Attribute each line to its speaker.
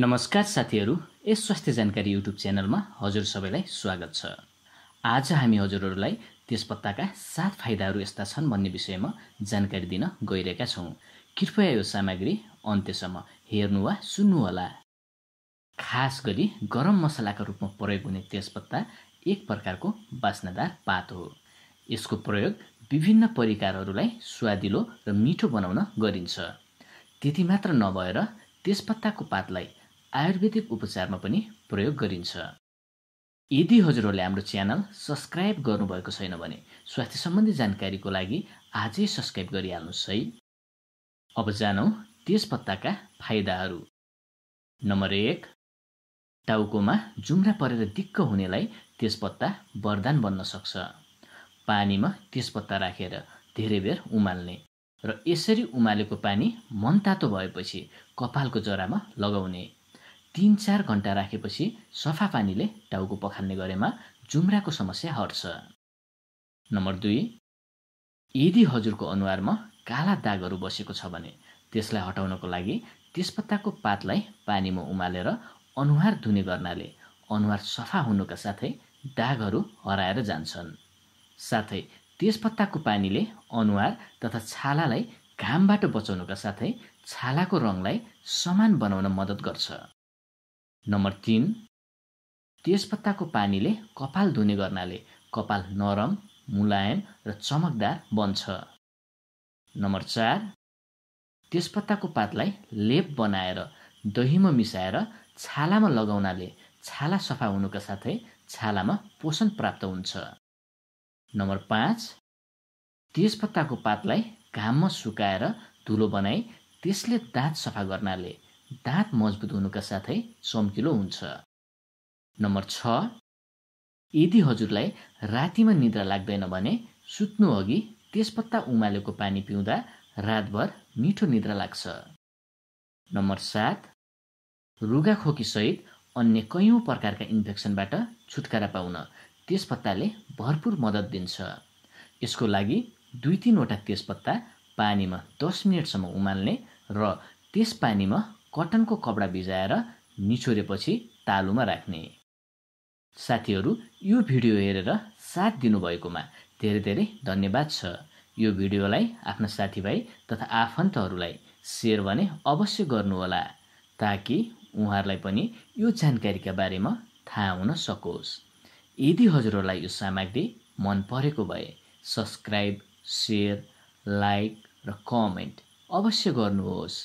Speaker 1: नमस्कार साथीहरू यस स्वास्थ्य जानकारी युट्युब च्यानलमा हजुर सबैलाई स्वागत छ आज हामी हजुरहरूलाई तेजपत्ताका सात फाइदाहरू यस्ता छन् भन्ने विषयमा जानकारी दिन गइरहेका छौँ कृपया यो सामग्री अन्त्यसम्म हेर्नु वा सुन्नुहोला खास गरी गरम मसलाका रूपमा प्रयोग हुने तेजपत्ता एक प्रकारको बास्नादार पात हो यसको प्रयोग विभिन्न परिकारहरूलाई स्वादिलो र मिठो बनाउन गरिन्छ त्यति मात्र नभएर तेजपत्ताको पातलाई आयुर्वेदिक उपचारमा पनि प्रयोग गरिन्छ यदि हजुरहरूले हाम्रो च्यानल सब्सक्राइब गर्नुभएको छैन भने स्वास्थ्य सम्बन्धी जानकारीको लागि आजै सब्सक्राइब गरिहाल्नुहोस् है अब जानौँ पत्ताका फाइदाहरू नम्बर एक टाउकोमा जुम्रा परेर दिक्क हुनेलाई तेजपत्ता वरदान बन्न सक्छ पानीमा तेजपत्ता राखेर धेरै बेर उमाल्ने र यसरी उमालेको पानी मनतातो भएपछि कपालको जरामा लगाउने तिन चार घन्टा राखेपछि सफा पानीले टाउको पखाल्ने गरेमा जुम्राको समस्या हट्छ नम्बर दुई यदि हजुरको अनुहारमा काला दागहरू बसेको छ भने त्यसलाई हटाउनको लागि तेजपत्ताको पातलाई पानीमा उमालेर अनुहार धुने गर्नाले अनुहार सफा हुनुका साथै दागहरू हराएर जान्छन् साथै तेजपत्ताको पानीले अनुहार तथा छालालाई घामबाट बचाउनुका साथै छालाको रङलाई समान बनाउन मद्दत गर्छ नम्बर तिन तेजपत्ताको पानीले कपाल धुने गर्नाले कपाल नरम मुलायम र चमकदार बन्छ नम्बर चार तेजपत्ताको पातलाई लेप बनाएर दहीमा मिसाएर छालामा लगाउनाले छाला सफा हुनुका साथै छालामा पोषण प्राप्त हुन्छ नम्बर पाँच तेजपत्ताको पातलाई घाममा सुकाएर धुलो बनाई त्यसले दाँत सफा गर्नाले दाँत मजबुत हुनुका साथै चम्किलो हुन्छ नम्बर छ यदि हजुरलाई रातिमा निद्रा लाग्दैन भने सुत्नु अघि तेजपत्ता उमालेको पानी पिउँदा रातभर मिठो निद्रा लाग्छ नम्बर सात रुगाखोकीसहित अन्य कैयौँ प्रकारका इन्फेक्सनबाट छुटकारा पाउन तेजपत्ताले भरपूर मद्दत दिन्छ यसको लागि दुई तिनवटा तेजपत्ता पानीमा दस मिनटसम्म उमाल्ने र त्यस पानीमा कटनको कपडा भिजाएर निचोरेपछि तालुमा राख्ने साथीहरू यो भिडियो हेरेर साथ दिनुभएकोमा धेरै धेरै धन्यवाद छ यो भिडियोलाई आफ्ना साथीभाइ तथा आफन्तहरूलाई सेयर भने अवश्य गर्नुहोला ताकि उहाँहरूलाई पनि यो जानकारीका बारेमा थाहा हुन सकोस् यदि हजुरहरूलाई यो सामग्री मन परेको भए सब्सक्राइब सेयर लाइक र कमेन्ट अवश्य गर्नुहोस्